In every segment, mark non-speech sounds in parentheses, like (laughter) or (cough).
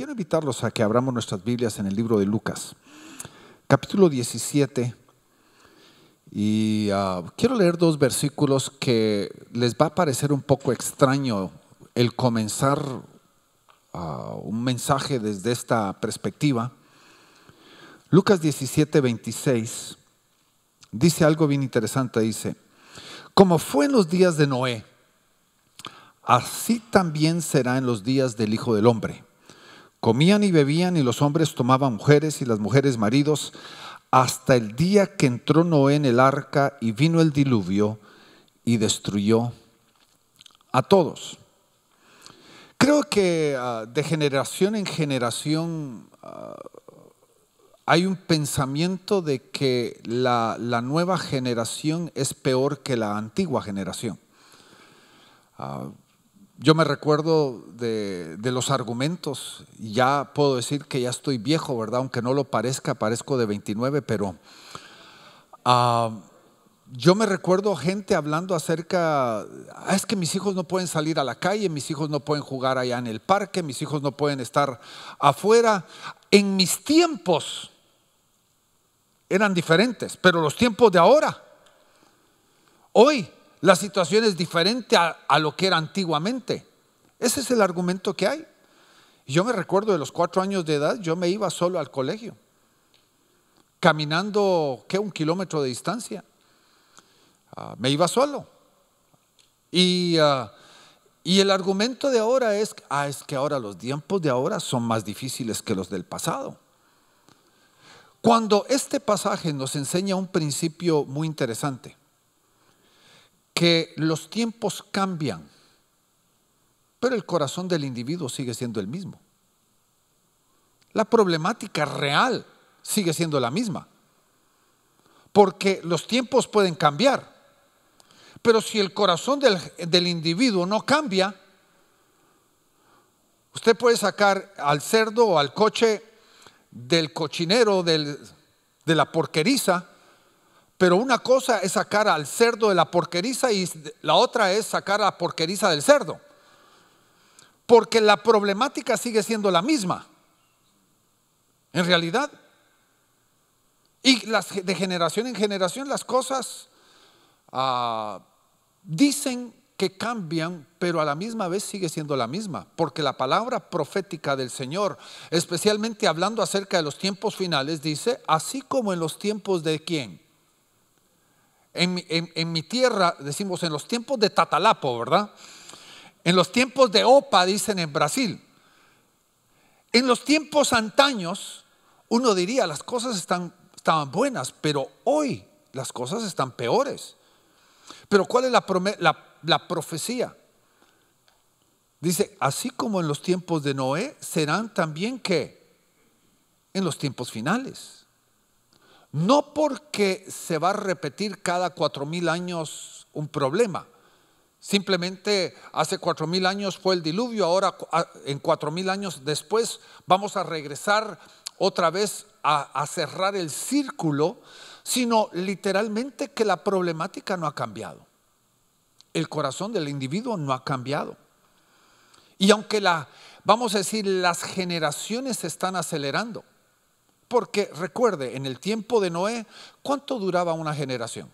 Quiero invitarlos a que abramos nuestras Biblias en el libro de Lucas, capítulo 17. Y ah, quiero leer dos versículos que les va a parecer un poco extraño el comenzar ah, un mensaje desde esta perspectiva. Lucas 17, 26 dice algo bien interesante, dice, como fue en los días de Noé, así también será en los días del Hijo del Hombre. Comían y bebían y los hombres tomaban mujeres y las mujeres maridos, hasta el día que entró Noé en el arca y vino el diluvio y destruyó a todos. Creo que ah, de generación en generación ah, hay un pensamiento de que la, nueva generación es peor que la antigua generación. Ah, yo me recuerdo de, los argumentos, ya puedo decir que ya estoy viejo, ¿verdad? Aunque no lo parezca, parezco de 29, pero ah, yo me recuerdo gente hablando acerca, ah, es que mis hijos no pueden salir a la calle, mis hijos no pueden jugar allá en el parque, mis hijos no pueden estar afuera. En mis tiempos eran diferentes, pero los tiempos de ahora, hoy la situación es diferente a, lo que era antiguamente. Ese es el argumento que hay. Yo me recuerdo de los cuatro años de edad, yo me iba solo al colegio, caminando, ¿qué? Un kilómetro de distancia. Ah, me iba solo. Y, ah, y el argumento de ahora es, ah, es que ahora los tiempos de ahora son más difíciles que los del pasado. Cuando este pasaje nos enseña un principio muy interesante, que los tiempos cambian, pero el corazón del individuo sigue siendo el mismo. La problemática real sigue siendo la misma, porque los tiempos pueden cambiar, pero si el corazón del, individuo no cambia, usted puede sacar al cerdo o al coche del cochinero, de la porqueriza, pero una cosa es sacar al cerdo de la porqueriza y la otra es sacar a la porqueriza del cerdo. Porque la problemática sigue siendo la misma. En realidad. Y las, de generación en generación las cosas ah, dicen que cambian, pero a la misma vez sigue siendo la misma, porque la palabra profética del Señor, especialmente hablando acerca de los tiempos finales, dice, así como en los tiempos de quién, en, mi tierra, decimos, en los tiempos de Tatalapo, ¿verdad? En los tiempos de Opa, dicen en Brasil. En los tiempos antaños, uno diría, las cosas estaban buenas, pero hoy las cosas están peores. Pero ¿cuál es la, la profecía? Dice, así como en los tiempos de Noé, serán también que en los tiempos finales no porque se va a repetir cada cuatro mil años un problema. Simplemente hace cuatro mil años fue el diluvio, ahora en cuatro mil años después vamos a regresar otra vez a, cerrar el círculo, sino literalmente que la problemática no ha cambiado. El corazón del individuo no ha cambiado. Y aunque la, vamos a decir, las generaciones se están acelerando, porque recuerde, en el tiempo de Noé, ¿cuánto duraba una generación?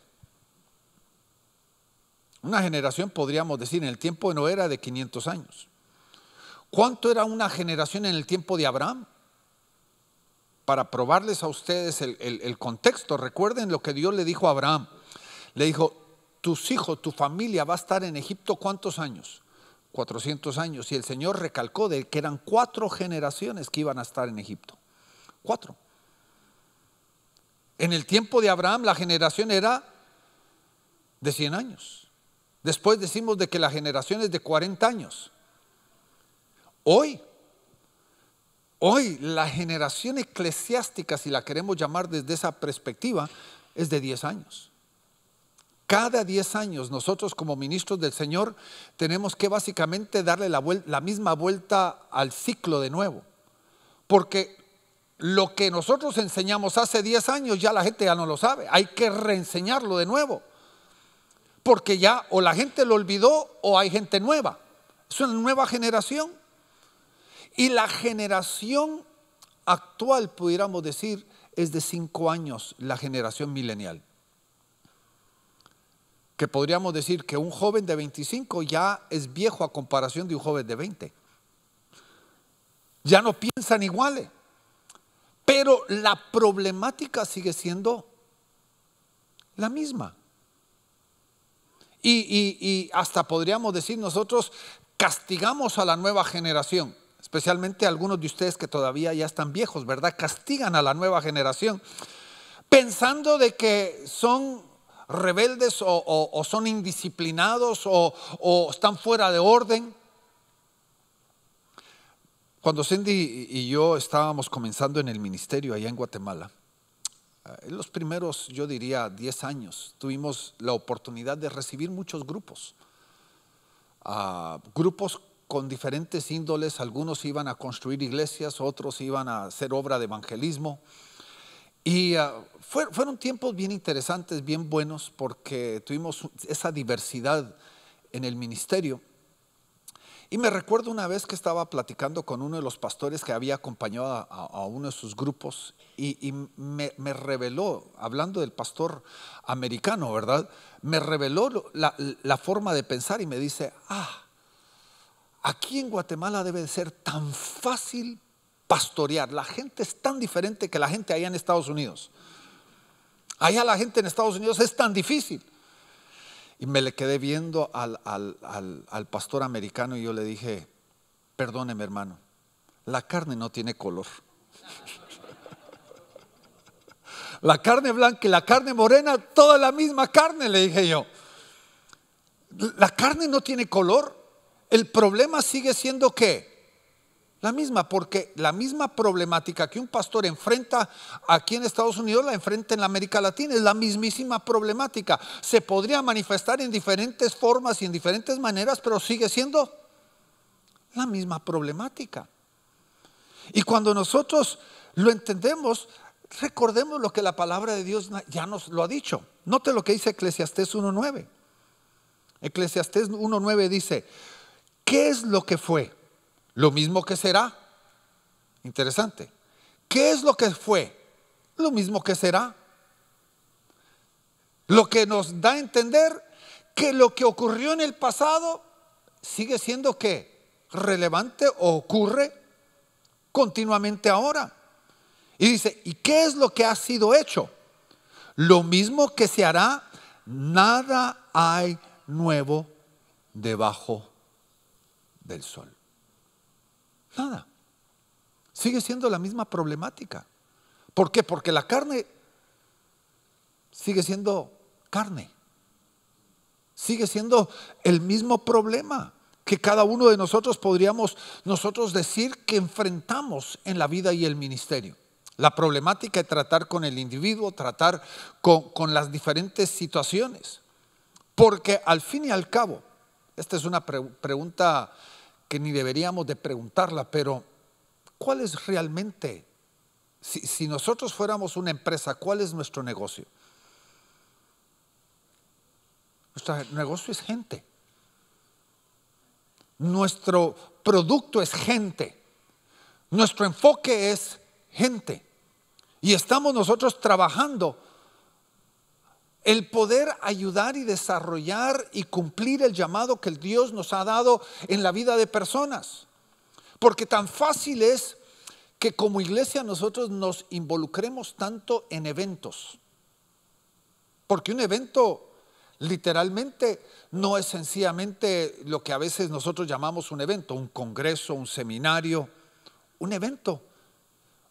Una generación, podríamos decir, en el tiempo de Noé era de 500 años. ¿Cuánto era una generación en el tiempo de Abraham? Para probarles a ustedes el, contexto, recuerden lo que Dios le dijo a Abraham. Le dijo, tus hijos, tu familia va a estar en Egipto cuántos años? 400 años. Y el Señor recalcó de que eran cuatro generaciones que iban a estar en Egipto. Cuatro. En el tiempo de Abraham la generación era de 100 años. Después decimos de que la generación es de 40 años. Hoy, hoy la generación eclesiástica, si la queremos llamar desde esa perspectiva, es de 10 años. Cada 10 años nosotros como ministros del Señor tenemos que básicamente darle la, la misma vuelta al ciclo de nuevo. Porque lo que nosotros enseñamos hace 10 años ya la gente ya no lo sabe. Hay que reenseñarlo de nuevo. Porque ya o la gente lo olvidó o hay gente nueva. Es una nueva generación. Y la generación actual, pudiéramos decir, es de 5 años, la generación milenial. Que podríamos decir que un joven de 25 ya es viejo a comparación de un joven de 20. Ya no piensan iguales pero la problemática sigue siendo la misma. Y, hasta podríamos decir nosotros, castigamos a la nueva generación, especialmente algunos de ustedes que todavía ya están viejos, ¿verdad? Castigan a la nueva generación, pensando de que son rebeldes o, son indisciplinados o están fuera de orden. Cuando Cindy y yo estábamos comenzando en el ministerio allá en Guatemala, en eh, los primeros, yo diría, 10 años, tuvimos la oportunidad de recibir muchos grupos. Ah, grupos con diferentes índoles, algunos iban a construir iglesias, otros iban a hacer obra de evangelismo. Y ah, fueron tiempos bien interesantes, bien buenos, porque tuvimos esa diversidad en el ministerio. Y me recuerdo una vez que estaba platicando con uno de los pastores que había acompañado a, uno de sus grupos y, me, reveló, hablando del pastor americano, ¿verdad? Me reveló la, la forma de pensar y me dice, ah, aquí en Guatemala debe de ser tan fácil pastorear. La gente es tan diferente que la gente allá en Estados Unidos. Allá la gente en Estados Unidos es tan difícil. Y me le quedé viendo al, pastor americano y yo le dije, perdóneme hermano, la carne no tiene color. (laughs) La carne blanca y la carne morena, toda la misma carne, le dije yo. La carne no tiene color. El problema sigue siendo que la misma, porque la misma problemática que un pastor enfrenta aquí en Estados Unidos la enfrenta en América Latina, es la mismísima problemática. Se podría manifestar en diferentes formas y en diferentes maneras, pero sigue siendo la misma problemática. Y cuando nosotros lo entendemos, recordemos lo que la palabra de Dios ya nos lo ha dicho. Note lo que dice Eclesiastés 1.9. Eclesiastés 1.9 dice, ¿qué es lo que fue? Lo mismo que será. Interesante. ¿Qué es lo que fue? Lo mismo que será. Lo que nos da a entender que lo que ocurrió en el pasado sigue siendo que relevante o ocurre continuamente ahora. Y dice, ¿y qué es lo que ha sido hecho? Lo mismo que se hará, nada hay nuevo debajo del sol. Nada. Sigue siendo la misma problemática. ¿Por qué? Porque la carne sigue siendo carne. Sigue siendo el mismo problema que cada uno de nosotros podríamos nosotros decir que enfrentamos en la vida y el ministerio. La problemática es tratar con el individuo, tratar con, las diferentes situaciones. Porque al fin y al cabo, esta es una pregunta que ni deberíamos de preguntarla, pero ¿cuál es realmente? Si, si nosotros fuéramos una empresa, ¿cuál es nuestro negocio? Nuestro negocio es gente. Nuestro producto es gente. Nuestro enfoque es gente. Y estamos nosotros trabajando el poder ayudar y desarrollar y cumplir el llamado que el Dios nos ha dado en la vida de personas. Porque tan fácil es que como iglesia nosotros nos involucremos tanto en eventos. Porque un evento literalmente no es sencillamente lo que a veces nosotros llamamos un evento, un congreso, un seminario, un evento.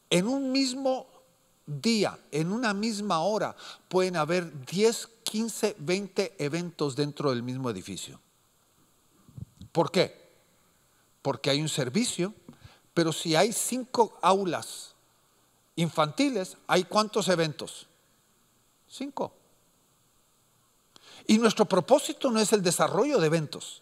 En un mismo día, en una misma hora, pueden haber 10, 15, 20 eventos dentro del mismo edificio. ¿Por qué? Porque hay un servicio, pero si hay cinco aulas infantiles, ¿hay cuántos eventos? Cinco. Y nuestro propósito no es el desarrollo de eventos.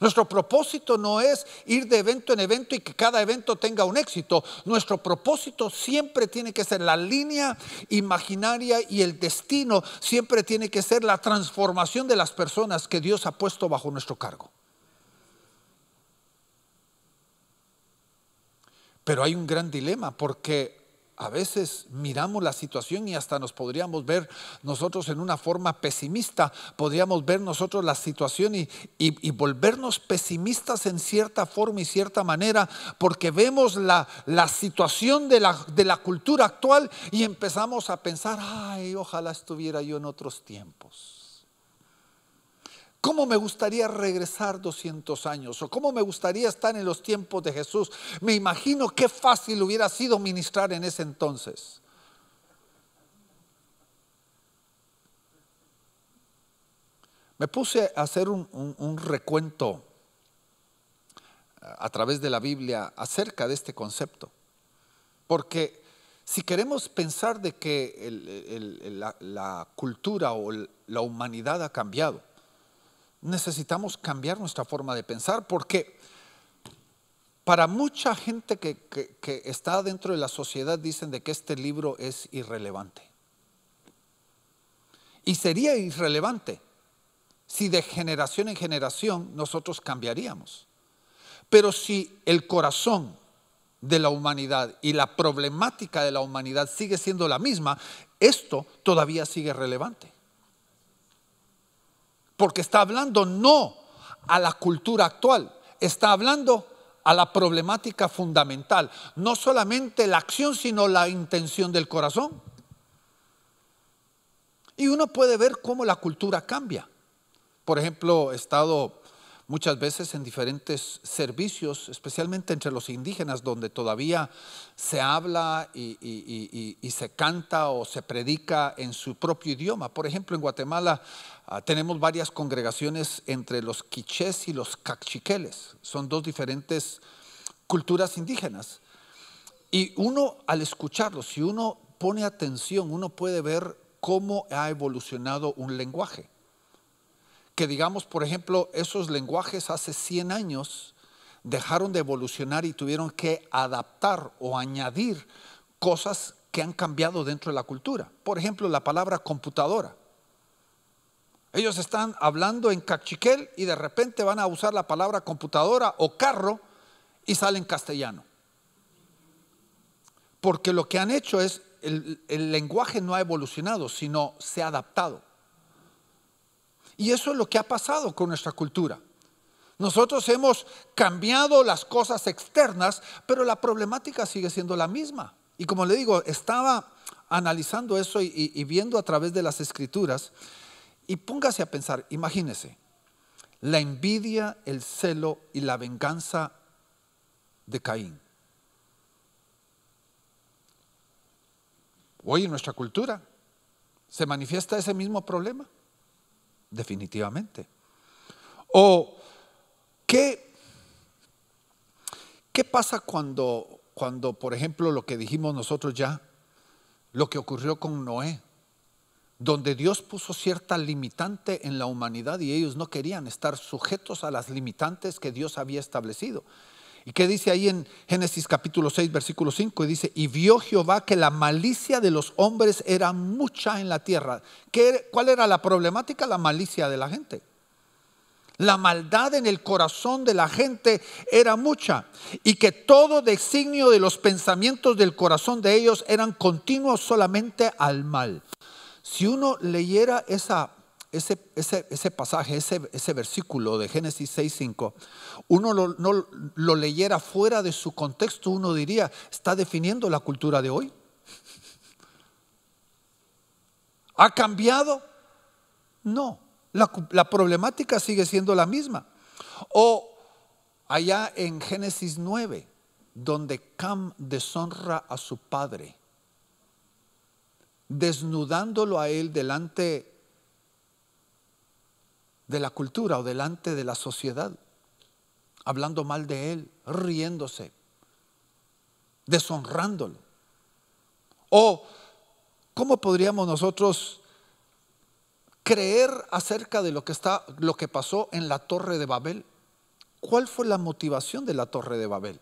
Nuestro propósito no es ir de evento en evento y que cada evento tenga un éxito. Nuestro propósito siempre tiene que ser la línea imaginaria y el destino siempre tiene que ser la transformación de las personas que Dios ha puesto bajo nuestro cargo. Pero hay un gran dilema porque a veces miramos la situación y hasta nos podríamos ver nosotros en una forma pesimista, podríamos ver nosotros la situación y, volvernos pesimistas en cierta forma y cierta manera, porque vemos la, situación de la, de la cultura actual y empezamos a pensar, ay, ojalá estuviera yo en otros tiempos. ¿Cómo me gustaría regresar 200 años? ¿O cómo me gustaría estar en los tiempos de Jesús? Me imagino qué fácil hubiera sido ministrar en ese entonces. Me puse a hacer un, recuento eh, a través de la Biblia acerca de este concepto. Porque si queremos pensar de que la, cultura o la humanidad ha cambiado, necesitamos cambiar nuestra forma de pensar porque para mucha gente que, está dentro de la sociedad dicen de que este libro es irrelevante. Y sería irrelevante si de generación en generación nosotros cambiaríamos. Pero si el corazón de la humanidad y la problemática de la humanidad sigue siendo la misma, esto todavía sigue relevante porque está hablando no a la cultura actual, está hablando a la problemática fundamental, no solamente la acción, sino la intención del corazón. Y uno puede ver cómo la cultura cambia. Por ejemplo, estado muchas veces en diferentes servicios, especialmente entre los indígenas, donde todavía se habla y, se canta o se predica en su propio idioma. Por ejemplo, en Guatemala ah, tenemos varias congregaciones entre los quichés y los cachiqueles. Son dos diferentes culturas indígenas. Y uno, al escucharlo, si uno pone atención, uno puede ver cómo ha evolucionado un lenguaje que digamos, por ejemplo, esos lenguajes hace 100 años dejaron de evolucionar y tuvieron que adaptar o añadir cosas que han cambiado dentro de la cultura. Por ejemplo, la palabra computadora. Ellos están hablando en cachiquel y de repente van a usar la palabra computadora o carro y salen en castellano. Porque lo que han hecho es, el lenguaje no ha evolucionado, sino se ha adaptado. Y eso es lo que ha pasado con nuestra cultura. Nosotros hemos cambiado las cosas externas, pero la problemática sigue siendo la misma. Y como le digo, estaba analizando eso y, viendo a través de las escrituras, y póngase a pensar, imagínese, la envidia, el celo y la venganza de Caín. Hoy en nuestra cultura se manifiesta ese mismo problema definitivamente. O qué, qué pasa cuando, cuando, por ejemplo, lo que dijimos nosotros ya, lo que ocurrió con Noé, donde Dios puso cierta limitante en la humanidad y ellos no querían estar sujetos a las limitantes que Dios había establecido. ¿Y qué dice ahí en Génesis capítulo 6, versículo 5? dice, y vio Jehová que la malicia de los hombres era mucha en la tierra. ¿Qué, ¿Cuál era la problemática? La malicia de la gente. La maldad en el corazón de la gente era mucha y que todo designio de los pensamientos del corazón de ellos eran continuos solamente al mal. Si uno leyera esa ese, ese, pasaje, ese, versículo de Génesis 6.5, uno lo, no, lo leyera fuera de su contexto, uno diría, está definiendo la cultura de hoy. ¿Ha cambiado? No, la, la problemática sigue siendo la misma. O allá en Génesis 9, donde Cam deshonra a su padre desnudándolo a él delante de la cultura o delante de la sociedad, hablando mal de él, riéndose, deshonrándolo. O, ¿cómo podríamos nosotros creer acerca de lo que, está, lo que pasó en la Torre de Babel? ¿Cuál fue la motivación de la Torre de Babel?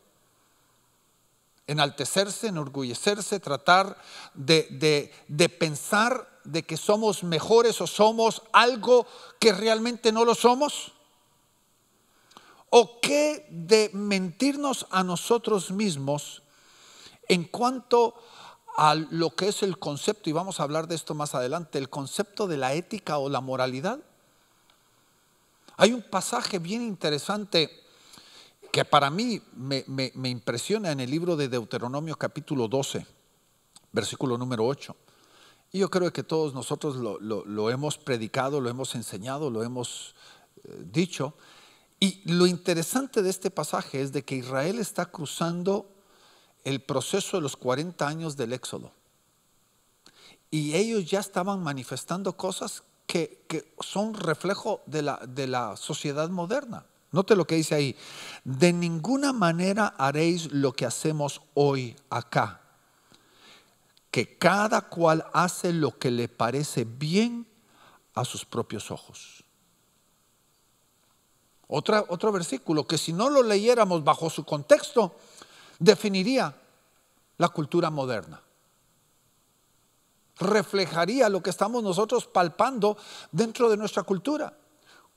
Enaltecerse, enorgullecerse, tratar de, de, de pensar de que somos mejores o somos algo que realmente no lo somos? ¿O qué de mentirnos a nosotros mismos en cuanto a lo que es el concepto, y vamos a hablar de esto más adelante, el concepto de la ética o la moralidad? Hay un pasaje bien interesante que para mí me, me impresiona en el libro de Deuteronomio capítulo 12, versículo número 8 yo creo que todos nosotros lo, hemos predicado, lo hemos enseñado, lo hemos eh, dicho. Y lo interesante de este pasaje es de que Israel está cruzando el proceso de los 40 años del éxodo. Y ellos ya estaban manifestando cosas que, son reflejo de la, de la sociedad moderna. Note lo que dice ahí. De ninguna manera haréis lo que hacemos hoy acá que cada cual hace lo que le parece bien a sus propios ojos. Otra, otro versículo que si no lo leyéramos bajo su contexto, definiría la cultura moderna. Reflejaría lo que estamos nosotros palpando dentro de nuestra cultura.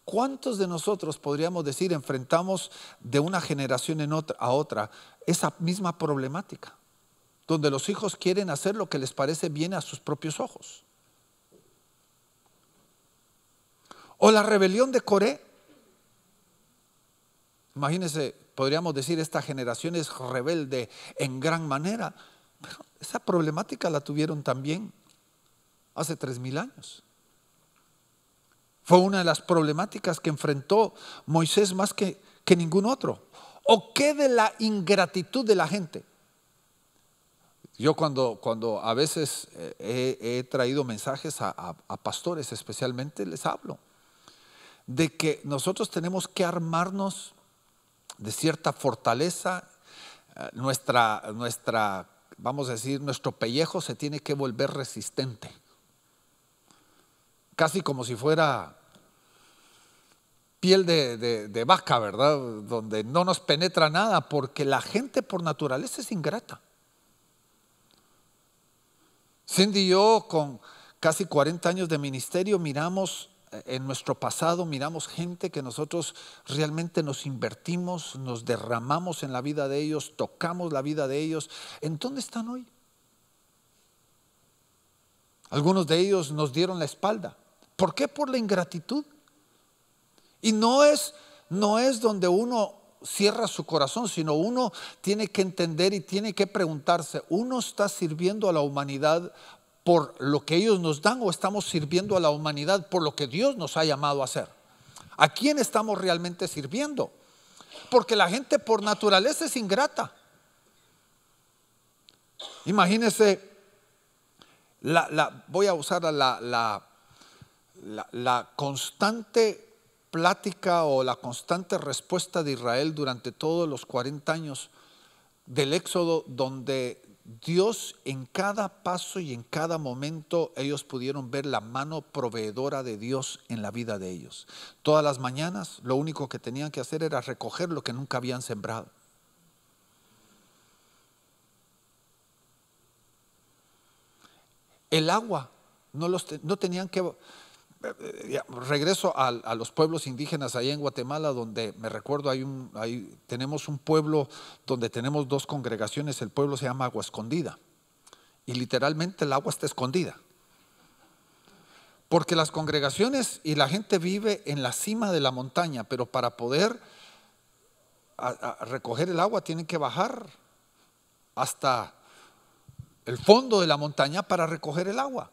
¿Cuántos de nosotros podríamos decir enfrentamos de una generación en otra, a otra esa misma problemática? donde los hijos quieren hacer lo que les parece bien a sus propios ojos. O la rebelión de Coré. Imagínense, podríamos decir, esta generación es rebelde en gran manera, pero esa problemática la tuvieron también hace tres mil años. Fue una de las problemáticas que enfrentó Moisés más que, que ningún otro. ¿O qué de la ingratitud de la gente? Yo cuando, cuando a veces eh, he, traído mensajes a, pastores especialmente, les hablo de que nosotros tenemos que armarnos de cierta fortaleza, eh, nuestra, nuestra, vamos a decir, nuestro pellejo se tiene que volver resistente. Casi como si fuera piel de, vaca, ¿verdad? Donde no nos penetra nada, porque la gente por naturaleza es ingrata. Cindy y yo, con casi 40 años de ministerio, miramos eh, en nuestro pasado, miramos gente que nosotros realmente nos invertimos, nos derramamos en la vida de ellos, tocamos la vida de ellos. ¿En dónde están hoy? Algunos de ellos nos dieron la espalda. ¿Por qué? Por la ingratitud. Y no es, no es donde uno cierra su corazón, sino uno tiene que entender y tiene que preguntarse, ¿uno está sirviendo a la humanidad por lo que ellos nos dan o estamos sirviendo a la humanidad por lo que Dios nos ha llamado a hacer? ¿A quién estamos realmente sirviendo? Porque la gente por naturaleza es ingrata. Imagínense, la, voy a usar la, la constante plática o la constante respuesta de Israel durante todos los 40 años del Éxodo, donde Dios en cada paso y en cada momento ellos pudieron ver la mano proveedora de Dios en la vida de ellos. Todas las mañanas lo único que tenían que hacer era recoger lo que nunca habían sembrado. El agua no, los, no tenían que eh, eh, regreso a, los pueblos indígenas ahí en Guatemala, donde me recuerdo hay tenemos un pueblo donde tenemos dos congregaciones, el pueblo se llama Agua Escondida, y literalmente el agua está escondida. Porque las congregaciones y la gente vive en la cima de la montaña, pero para poder recoger el agua tienen que bajar hasta el fondo de la montaña para recoger el agua.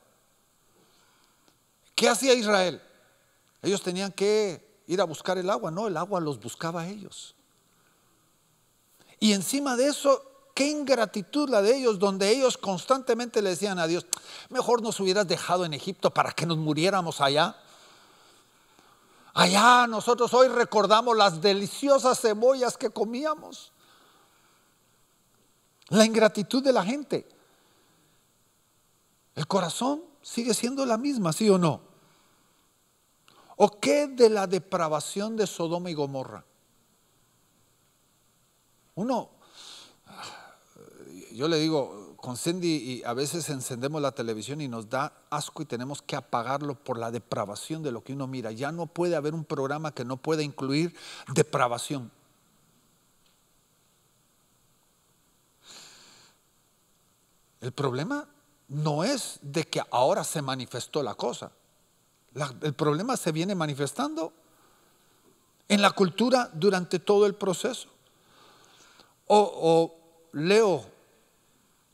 ¿Qué hacía Israel? Ellos tenían que ir a buscar el agua, no, el agua los buscaba ellos. Y encima de eso, qué ingratitud la de ellos, donde ellos constantemente le decían a Dios, mejor nos hubieras dejado en Egipto para que nos muriéramos allá. Allá nosotros hoy recordamos las deliciosas cebollas que comíamos. La ingratitud de la gente. El corazón sigue siendo la misma, ¿sí o no? ¿O qué de la depravación de Sodoma y Gomorra? Uno, yo le digo, con y a veces encendemos la televisión y nos da asco y tenemos que apagarlo por la depravación de lo que uno mira. Ya no puede haber un programa que no pueda incluir depravación. El problema no es de que ahora se manifestó la cosa el problema se viene manifestando en la cultura durante todo el proceso. O, leo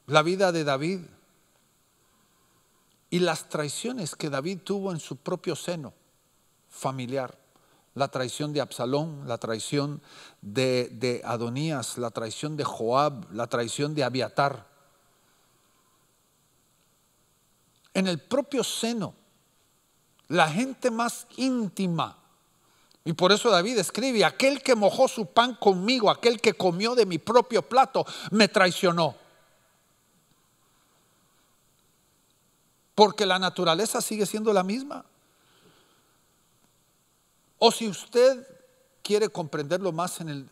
la vida de David y las traiciones que David tuvo en su propio seno familiar la traición de Absalón, la traición de, de, Adonías, la traición de Joab, la traición de Abiatar. En el propio seno la gente más íntima. Y por eso David escribe, aquel que mojó su pan conmigo, aquel que comió de mi propio plato, me traicionó. Porque la naturaleza sigue siendo la misma. O si usted quiere comprenderlo más en el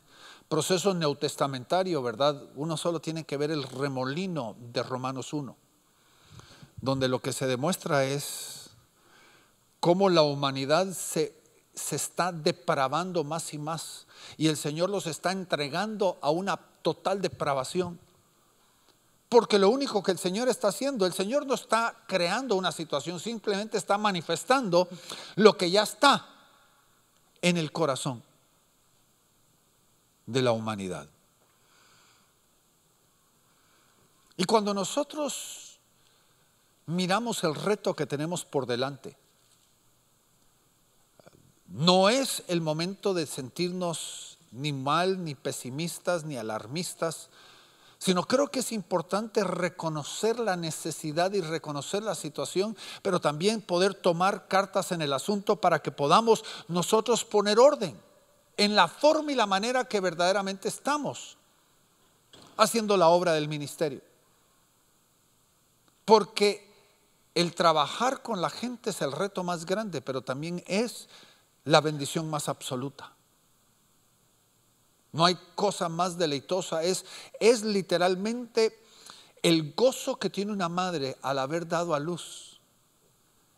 proceso neotestamentario, ¿verdad? Uno solo tiene que ver el remolino de Romanos 1, donde lo que se demuestra es cómo la humanidad se, se está depravando más y más y el Señor los está entregando a una total depravación. Porque lo único que el Señor está haciendo, el Señor no está creando una situación, simplemente está manifestando lo que ya está en el corazón de la humanidad. Y cuando nosotros miramos el reto que tenemos por delante, no es el momento de sentirnos ni mal, ni pesimistas, ni alarmistas, sino creo que es importante reconocer la necesidad y reconocer la situación, pero también poder tomar cartas en el asunto para que podamos nosotros poner orden en la forma y la manera que verdaderamente estamos haciendo la obra del ministerio. Porque el trabajar con la gente es el reto más grande, pero también es la bendición más absoluta. No hay cosa más deleitosa, es, es literalmente el gozo que tiene una madre al haber dado a luz.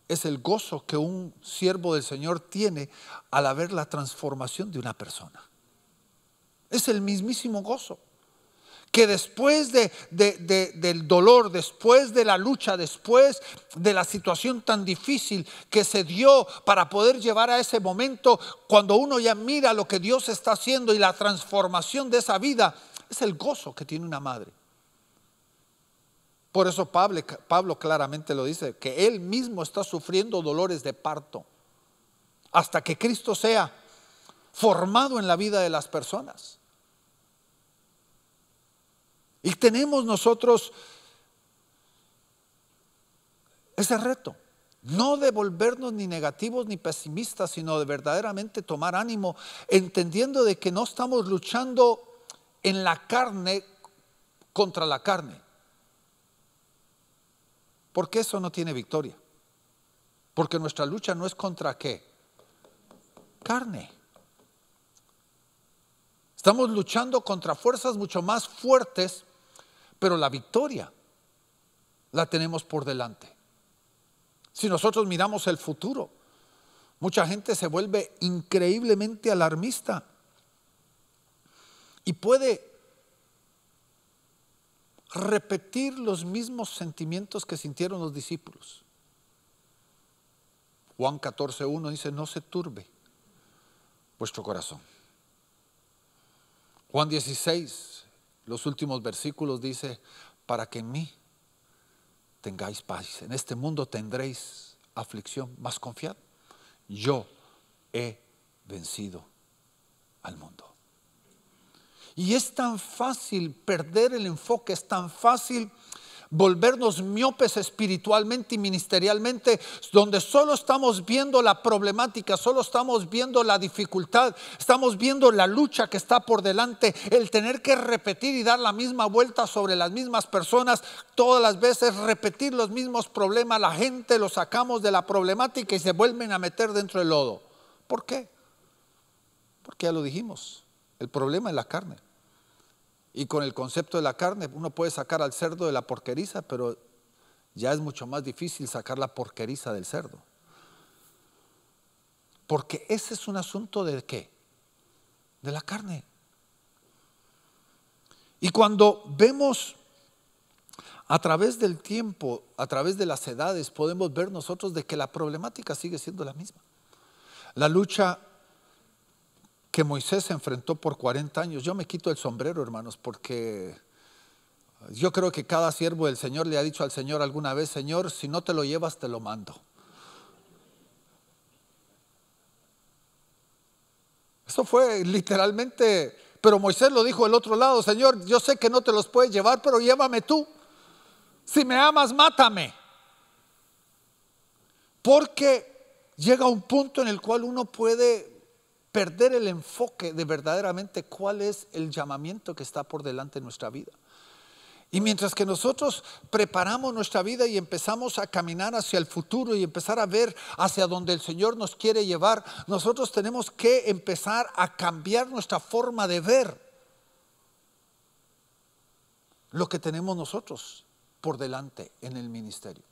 Es el gozo que un siervo del Señor tiene al haber la transformación de una persona. Es el mismísimo gozo que después del dolor, después de la lucha, después de la situación tan difícil que se dio para poder llevar a ese momento, cuando uno ya mira lo que Dios está haciendo y la transformación de esa vida, es el gozo que tiene una madre. Por eso Pablo claramente lo dice, que él mismo está sufriendo dolores de parto hasta que Cristo sea formado en la vida de las personas. Y tenemos nosotros ese reto. No de volvernos ni negativos ni pesimistas, sino de verdaderamente tomar ánimo, entendiendo de que no estamos luchando en la carne contra la carne. Porque eso no tiene victoria. Porque nuestra lucha no es contra qué? Carne. Estamos luchando contra fuerzas mucho más fuertes pero la victoria la tenemos por delante. Si nosotros miramos el futuro, mucha gente se vuelve increíblemente alarmista y puede repetir los mismos sentimientos que sintieron los discípulos. Juan 14.1 dice, no se turbe vuestro corazón. Juan 16, los últimos versículos dice, para que en mí tengáis paz. En este mundo tendréis aflicción, más confiad. Yo he vencido al mundo. Y es tan fácil perder el enfoque, es tan fácil volvernos miopes espiritualmente y ministerialmente, donde solo estamos viendo la problemática, solo estamos viendo la dificultad, estamos viendo la lucha que está por delante, el tener que repetir y dar la misma vuelta sobre las mismas personas, todas las veces repetir los mismos problemas, la gente lo sacamos de la problemática y se vuelven a meter dentro del lodo. ¿Por qué? Porque ya lo dijimos, el problema es la carne. Y con el concepto de la carne, uno puede sacar al cerdo de la porqueriza, pero ya es mucho más difícil sacar la porqueriza del cerdo. Porque ese es un asunto de qué? De la carne. Y cuando vemos a través del tiempo, a través de las edades, podemos ver nosotros de que la problemática sigue siendo la misma. La lucha que Moisés se enfrentó por 40 años. Yo me quito el sombrero, hermanos, porque yo creo que cada siervo del Señor le ha dicho al Señor alguna vez, Señor, si no te lo llevas, te lo mando. Eso fue literalmente, pero Moisés lo dijo del otro lado, Señor, yo sé que no te los puedes llevar, pero llévame tú. Si me amas, mátame. Porque llega un punto en el cual uno puede perder el enfoque de verdaderamente cuál es el llamamiento que está por delante de nuestra vida. Y mientras que nosotros preparamos nuestra vida y empezamos a caminar hacia el futuro y empezar a ver hacia donde el Señor nos quiere llevar, nosotros tenemos que empezar a cambiar nuestra forma de ver lo que tenemos nosotros por delante en el ministerio.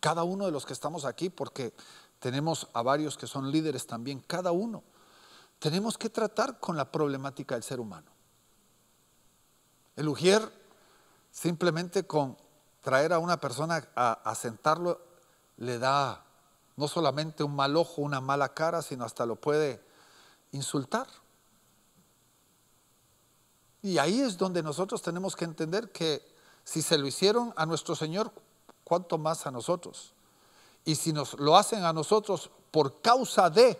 Cada uno de los que estamos aquí, porque tenemos a varios que son líderes también, cada uno. Tenemos que tratar con la problemática del ser humano. El Ujier, simplemente con traer a una persona a, a sentarlo, le da no solamente un mal ojo, una mala cara, sino hasta lo puede insultar. Y ahí es donde nosotros tenemos que entender que si se lo hicieron a nuestro Señor, ¿cuánto más a nosotros? Y si nos lo hacen a nosotros por causa de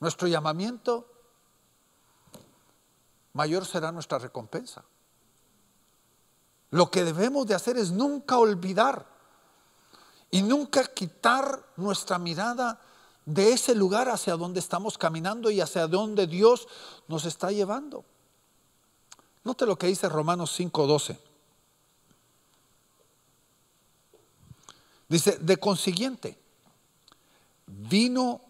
nuestro llamamiento, mayor será nuestra recompensa. Lo que debemos de hacer es nunca olvidar y nunca quitar nuestra mirada de ese lugar hacia donde estamos caminando y hacia donde Dios nos está llevando. Note lo que dice Romanos 5:12. Dice, de consiguiente, vino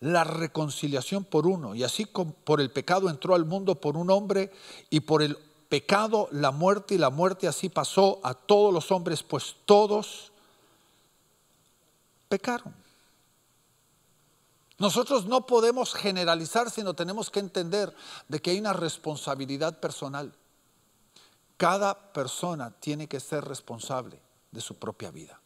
la reconciliación por uno, y así por el pecado entró al mundo por un hombre, y por el pecado la muerte, y la muerte así pasó a todos los hombres, pues todos pecaron. Nosotros no podemos generalizar, sino tenemos que entender de que hay una responsabilidad personal. Cada persona tiene que ser responsable de su propia vida.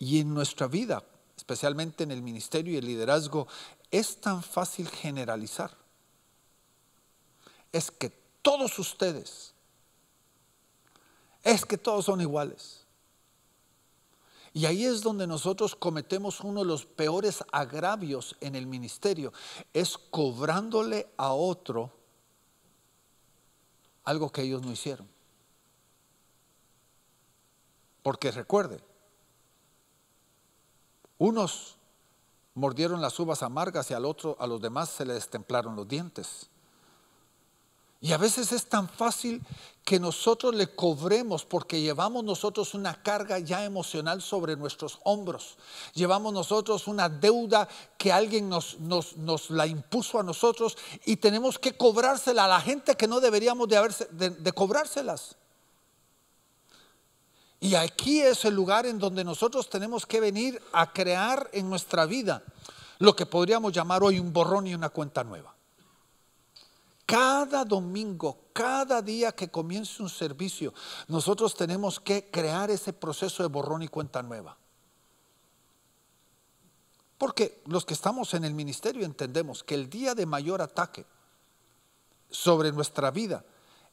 Y en nuestra vida, especialmente en el ministerio y el liderazgo, es tan fácil generalizar. Es que todos ustedes, es que todos son iguales. Y ahí es donde nosotros cometemos uno de los peores agravios en el ministerio, es cobrándole a otro algo que ellos no hicieron. Porque recuerde, unos mordieron las uvas amargas y al otro, a los demás se les templaron los dientes. Y a veces es tan fácil que nosotros le cobremos porque llevamos nosotros una carga ya emocional sobre nuestros hombros. Llevamos nosotros una deuda que alguien nos, la impuso a nosotros y tenemos que cobrársela a la gente que no deberíamos de, haberse, de cobrárselas. Y aquí es el lugar en donde nosotros tenemos que venir a crear en nuestra vida lo que podríamos llamar hoy un borrón y una cuenta nueva. Cada domingo, cada día que comience un servicio, nosotros tenemos que crear ese proceso de borrón y cuenta nueva. Porque los que estamos en el ministerio entendemos que el día de mayor ataque sobre nuestra vida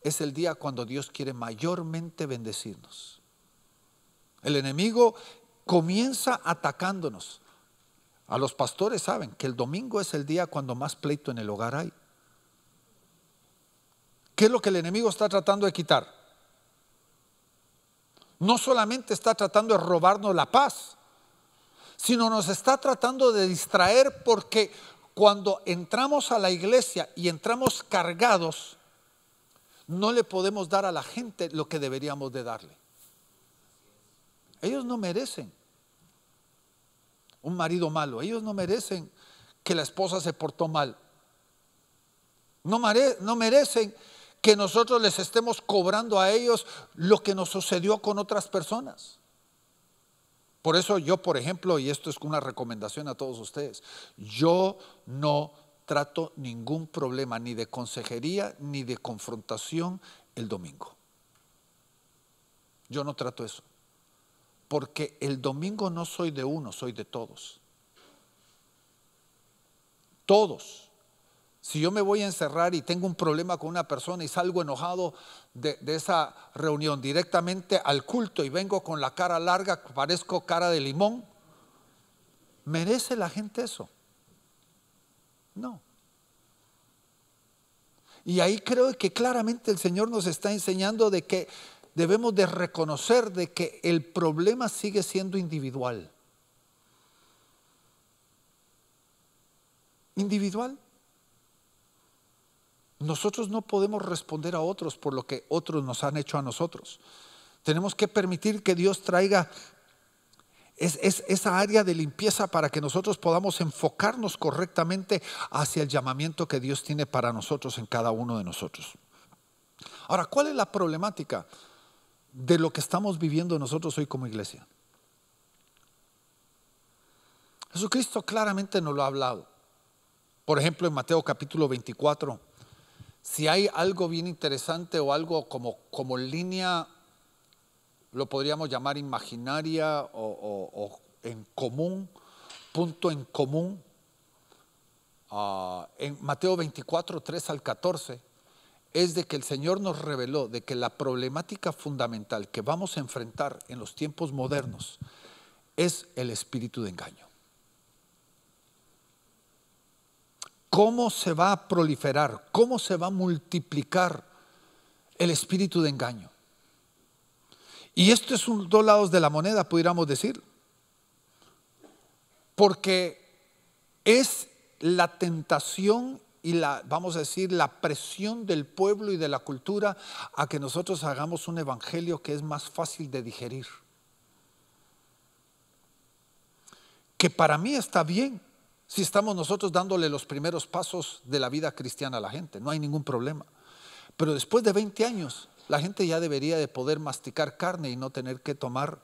es el día cuando Dios quiere mayormente bendecirnos. El enemigo comienza atacándonos. A los pastores saben que el domingo es el día cuando más pleito en el hogar hay. ¿Qué es lo que el enemigo está tratando de quitar? No solamente está tratando de robarnos la paz, sino nos está tratando de distraer porque cuando entramos a la iglesia y entramos cargados, no le podemos dar a la gente lo que deberíamos de darle. Ellos no merecen un marido malo, ellos no merecen que la esposa se portó mal. No, no merecen que nosotros les estemos cobrando a ellos lo que nos sucedió con otras personas. Por eso yo, por ejemplo, y esto es una recomendación a todos ustedes, yo no trato ningún problema ni de consejería ni de confrontación el domingo. Yo no trato eso. Porque el domingo no soy de uno, soy de todos. Todos. Si yo me voy a encerrar y tengo un problema con una persona y salgo enojado de, esa reunión directamente al culto y vengo con la cara larga, parezco cara de limón, ¿merece la gente eso? No. Y ahí creo que claramente el Señor nos está enseñando de que debemos de reconocer de que el problema sigue siendo individual. Individual. Nosotros no podemos responder a otros por lo que otros nos han hecho a nosotros. Tenemos que permitir que Dios traiga es, esa área de limpieza para que nosotros podamos enfocarnos correctamente hacia el llamamiento que Dios tiene para nosotros en cada uno de nosotros. Ahora, ¿cuál es la problemática? de lo que estamos viviendo nosotros hoy como iglesia. Jesucristo claramente nos lo ha hablado. Por ejemplo, en Mateo capítulo 24, si hay algo bien interesante o algo como, como línea, lo podríamos llamar imaginaria o, en común, punto en común, ah, en Mateo 24, 3 al 14, es de que el Señor nos reveló de que la problemática fundamental que vamos a enfrentar en los tiempos modernos es el espíritu de engaño. ¿Cómo se va a proliferar? ¿Cómo se va a multiplicar el espíritu de engaño? Y esto es dos lados de la moneda, pudiéramos decir. Porque es la tentación y la, vamos a decir, la presión del pueblo y de la cultura a que nosotros hagamos un evangelio que es más fácil de digerir. Que para mí está bien si estamos nosotros dándole los primeros pasos de la vida cristiana a la gente, no hay ningún problema. Pero después de 20 años, la gente ya debería de poder masticar carne y no tener que tomar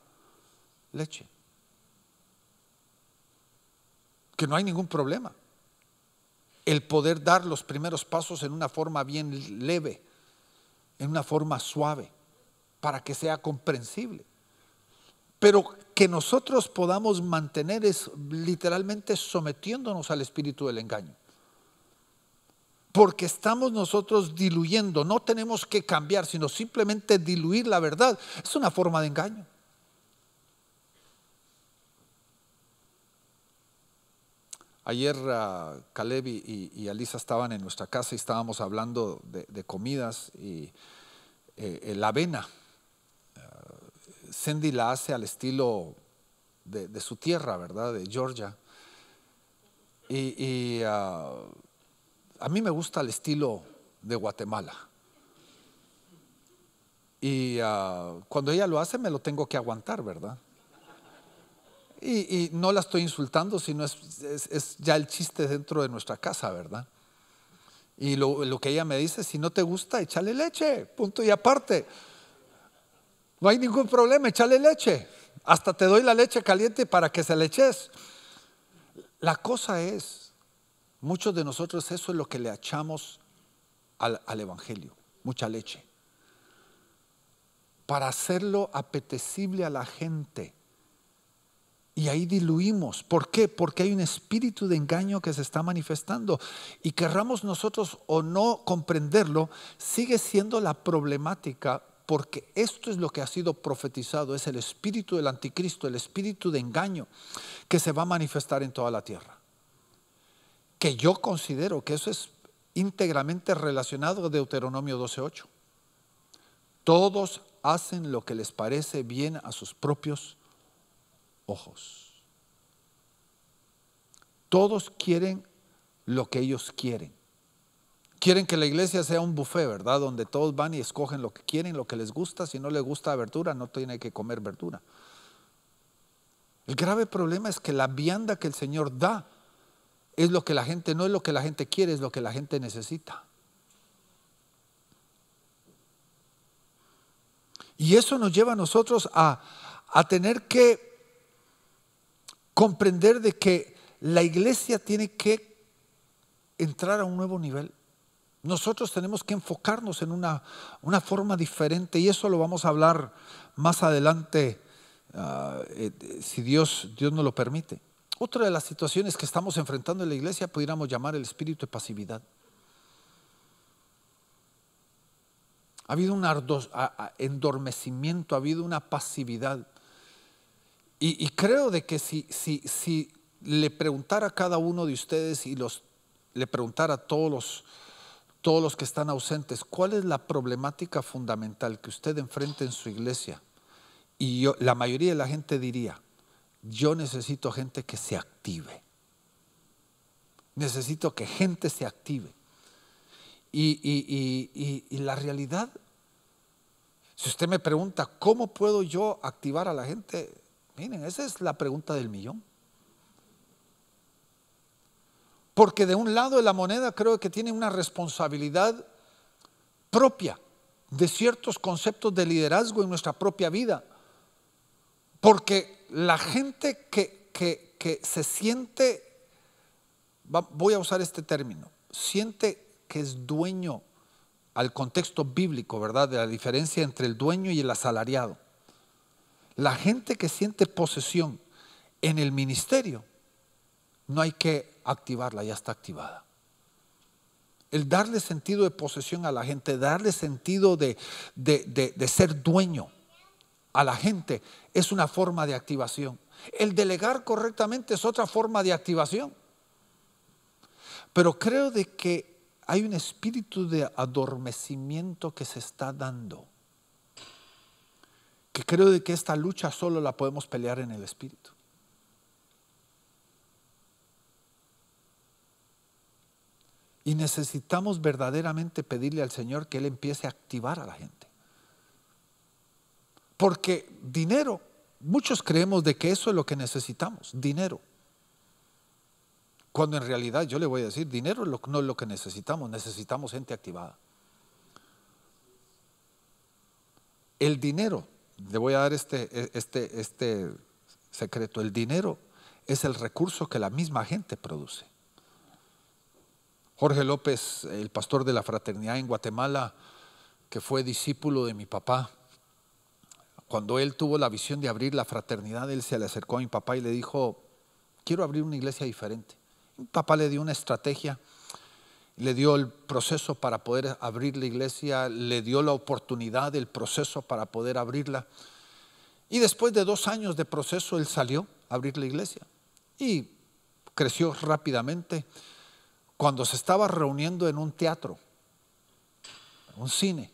leche. Que no hay ningún problema el poder dar los primeros pasos en una forma bien leve, en una forma suave, para que sea comprensible. Pero que nosotros podamos mantener es literalmente sometiéndonos al espíritu del engaño. Porque estamos nosotros diluyendo, no tenemos que cambiar, sino simplemente diluir la verdad. Es una forma de engaño. Ayer Kalevi ah, Caleb y, Alisa estaban en nuestra casa y estábamos hablando de, comidas y eh, eh, la avena. Ah, Cindy la hace al estilo de, su tierra, ¿verdad? De Georgia. Y, ah, a mí me gusta el estilo de Guatemala. Y cuando ella lo hace me lo tengo que aguantar, ¿verdad? Y, no la estoy insultando, sino es, ya el chiste dentro de nuestra casa, ¿verdad? Y lo, que ella me dice, si no te gusta, échale leche, punto y aparte. No hay ningún problema, échale leche. Hasta te doy la leche caliente para que se le eches. La cosa es, muchos de nosotros eso es lo que le echamos al, al, Evangelio, mucha leche. Para hacerlo apetecible a la gente. Y ahí diluimos. ¿Por qué? Porque hay un espíritu de engaño que se está manifestando. Y querramos nosotros o no comprenderlo, sigue siendo la problemática porque esto es lo que ha sido profetizado, es el espíritu del anticristo, el espíritu de engaño que se va a manifestar en toda la tierra. Que yo considero que eso es íntegramente relacionado a Deuteronomio 12.8. Todos hacen lo que les parece bien a sus propios ojos. Todos quieren lo que ellos quieren. Quieren que la iglesia sea un buffet, ¿verdad? Donde todos van y escogen lo que quieren, lo que les gusta. Si no les gusta verdura, no tiene que comer verdura. El grave problema es que la vianda que el Señor da es lo que la gente, no es lo que la gente quiere, es lo que la gente necesita. Y eso nos lleva a nosotros a, a tener que comprender de que la iglesia tiene que entrar a un nuevo nivel. Nosotros tenemos que enfocarnos en una, forma diferente y eso lo vamos a hablar más adelante ah, eh, si Dios, Dios nos lo permite. Otra de las situaciones que estamos enfrentando en la iglesia pudiéramos llamar el espíritu de pasividad. Ha habido un endormecimiento, ha habido una pasividad. Y, creo de que si, si, si le preguntara a cada uno de ustedes y los, le preguntara a todos los, todos los que están ausentes, ¿cuál es la problemática fundamental que usted enfrenta en su iglesia? Y la mayoría de la gente diría, yo necesito gente que se active. Necesito que gente se active. Y, y la realidad, si usted me pregunta, ¿cómo puedo yo activar a la gente? Miren, esa es la pregunta del millón. Porque de un lado la moneda creo que tiene una responsabilidad propia de ciertos conceptos de liderazgo en nuestra propia vida. Porque la gente que, que se siente, voy a usar este término, siente que es dueño al contexto bíblico, ¿verdad? De la diferencia entre el dueño y el asalariado la gente que siente posesión en el ministerio, no hay que activarla, ya está activada. El darle sentido de posesión a la gente, darle sentido de, ser dueño a la gente, es una forma de activación. El delegar correctamente es otra forma de activación. Pero creo de que hay un espíritu de adormecimiento que se está dando que creo de que esta lucha solo la podemos pelear en el Espíritu. Y necesitamos verdaderamente pedirle al Señor que Él empiece a activar a la gente. Porque dinero, muchos creemos de que eso es lo que necesitamos, dinero. Cuando en realidad yo le voy a decir, dinero no es lo que necesitamos, necesitamos gente activada. El dinero le voy a dar este, e, este, este secreto. El dinero es el recurso que la misma gente produce. Jorge López, el pastor de la fraternidad en Guatemala, que fue discípulo de mi papá, cuando él tuvo la visión de abrir la fraternidad, él se le acercó a mi papá y le dijo, quiero abrir una iglesia diferente. Mi papá le dio una estrategia le dio el proceso para poder abrir la iglesia, le dio la oportunidad, el proceso para poder abrirla. Y después de dos años de proceso, él salió a abrir la iglesia y creció rápidamente. Cuando se estaba reuniendo en un teatro, un cine,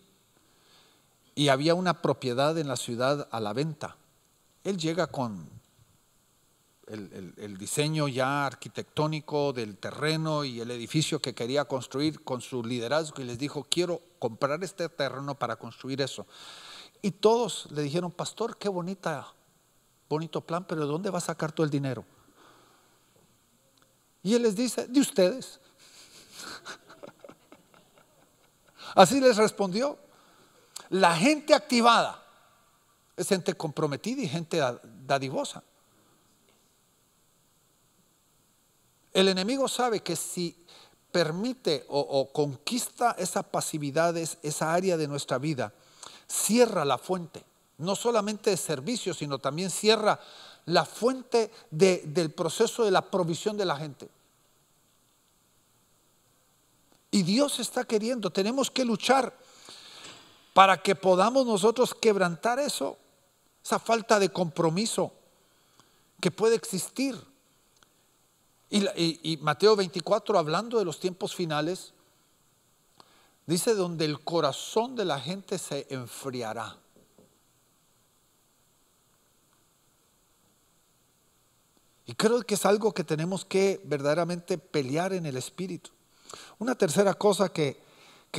y había una propiedad en la ciudad a la venta, él llega con el, diseño ya arquitectónico del terreno y el edificio que quería construir con su liderazgo y les dijo, quiero comprar este terreno para construir eso. Y todos le dijeron, pastor, qué bonita, bonito plan, pero ¿de dónde va a sacar todo el dinero? Y él les dice, de ustedes. (laughs) Así les respondió. La gente activada es gente comprometida y gente dadivosa. El enemigo sabe que si permite o, conquista esa pasividad, esa área de nuestra vida, cierra la fuente, no solamente de servicio, sino también cierra la fuente del proceso de la provisión de la gente. Y Dios está queriendo, tenemos que luchar para que podamos nosotros quebrantar eso, esa falta de compromiso que puede existir. Y, Mateo 24, hablando de los tiempos finales, dice donde el corazón de la gente se enfriará. Y creo que es algo que tenemos que verdaderamente pelear en el espíritu. Una tercera cosa que,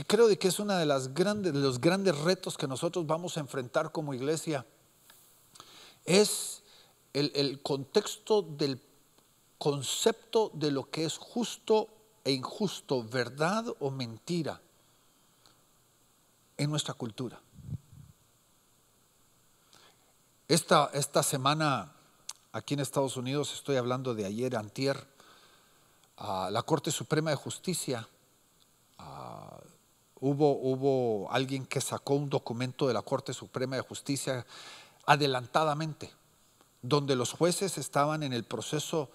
creo que es uno de, los grandes retos que nosotros vamos a enfrentar como iglesia es el, el contexto del concepto de lo que es justo e injusto, verdad o mentira en nuestra cultura. Esta, esta semana aquí en Estados Unidos, estoy hablando de ayer, antier, la Corte Suprema de Justicia hubo, hubo alguien que sacó un documento de la Corte Suprema de Justicia adelantadamente, donde los jueces estaban en el proceso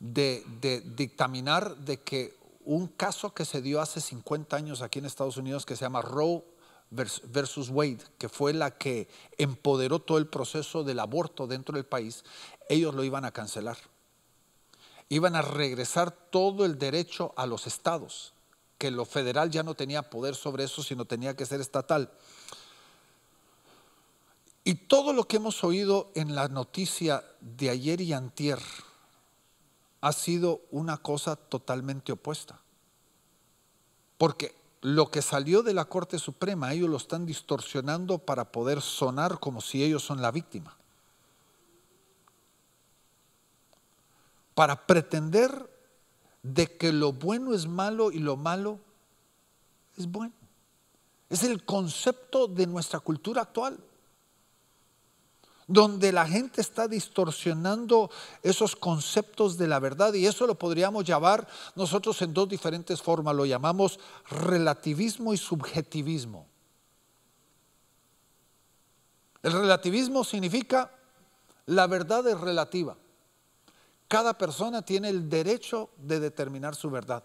de, dictaminar de que un caso que se dio hace 50 años aquí en Estados Unidos que se llama Roe versus Wade, que fue la que empoderó todo el proceso del aborto dentro del país, ellos lo iban a cancelar. Iban a regresar todo el derecho a los estados, que lo federal ya no tenía poder sobre eso, sino tenía que ser estatal. Y todo lo que hemos oído en la noticia de ayer y antier, ha sido una cosa totalmente opuesta. Porque lo que salió de la Corte Suprema, ellos lo están distorsionando para poder sonar como si ellos son la víctima. Para pretender de que lo bueno es malo y lo malo es bueno. Es el concepto de nuestra cultura actual donde la gente está distorsionando esos conceptos de la verdad y eso lo podríamos llamar nosotros en dos diferentes formas. Lo llamamos relativismo y subjetivismo. El relativismo significa la verdad es relativa. Cada persona tiene el derecho de determinar su verdad.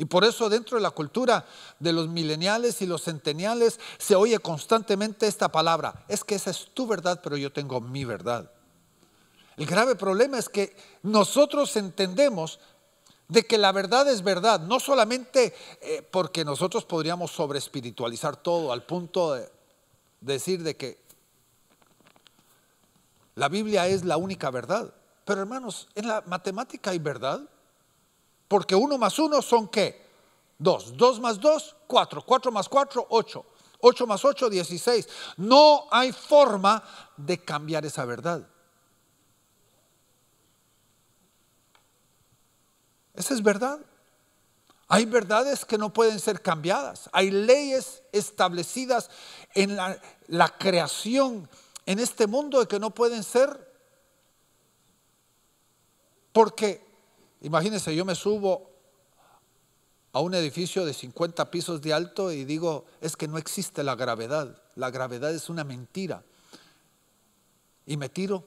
Y por eso dentro de la cultura de los mileniales y los centeniales se oye constantemente esta palabra. Es que esa es tu verdad, pero yo tengo mi verdad. El grave problema es que nosotros entendemos de que la verdad es verdad, no solamente eh, porque nosotros podríamos sobre espiritualizar todo al punto de decir de que la Biblia es la única verdad. Pero hermanos, en la matemática hay verdad, porque uno más uno son qué? Dos. Dos más dos, cuatro. Cuatro más cuatro, ocho. Ocho más ocho, dieciséis No hay forma de cambiar esa verdad. Esa es verdad. Hay verdades que no pueden ser cambiadas. Hay leyes establecidas en la, la creación, en este mundo, que no pueden ser. Porque Imagínense, yo me subo a un edificio de 50 pisos de alto y digo, es que no existe la gravedad, la gravedad es una mentira. Y me tiro.